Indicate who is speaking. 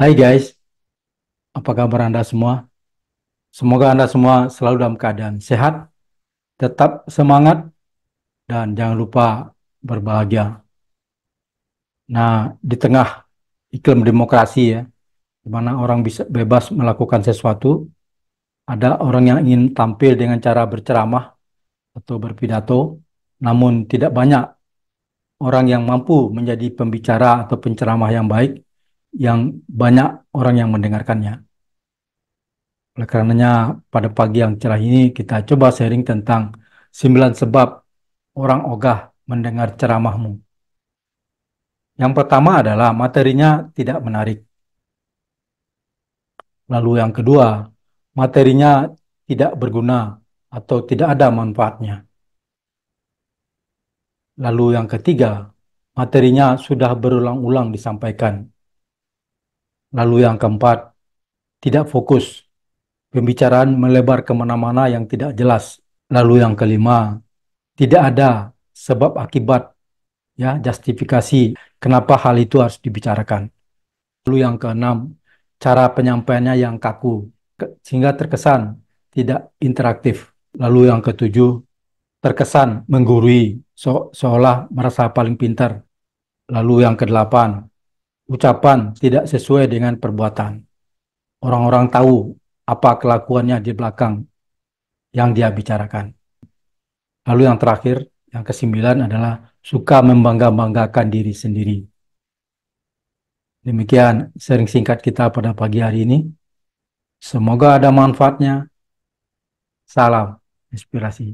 Speaker 1: Hai guys, apa kabar Anda semua? Semoga Anda semua selalu dalam keadaan sehat, tetap semangat, dan jangan lupa berbahagia. Nah, di tengah iklim demokrasi ya, di mana orang bisa bebas melakukan sesuatu, ada orang yang ingin tampil dengan cara berceramah atau berpidato, namun tidak banyak orang yang mampu menjadi pembicara atau penceramah yang baik yang banyak orang yang mendengarkannya. Oleh karenanya, pada pagi yang cerah ini kita coba sharing tentang 9 sebab orang ogah mendengar ceramahmu. Yang pertama adalah materinya tidak menarik. Lalu yang kedua, materinya tidak berguna atau tidak ada manfaatnya. Lalu yang ketiga, materinya sudah berulang-ulang disampaikan Lalu yang keempat, tidak fokus. Pembicaraan melebar kemana-mana yang tidak jelas. Lalu yang kelima, tidak ada sebab akibat, ya justifikasi kenapa hal itu harus dibicarakan. Lalu yang keenam, cara penyampaiannya yang kaku, sehingga terkesan tidak interaktif. Lalu yang ketujuh, terkesan menggurui, so seolah merasa paling pintar. Lalu yang kedelapan, ucapan tidak sesuai dengan perbuatan. Orang-orang tahu apa kelakuannya di belakang yang dia bicarakan. Lalu yang terakhir, yang kesembilan adalah suka membangga-banggakan diri sendiri. Demikian sering singkat kita pada pagi hari ini. Semoga ada manfaatnya. Salam inspirasi.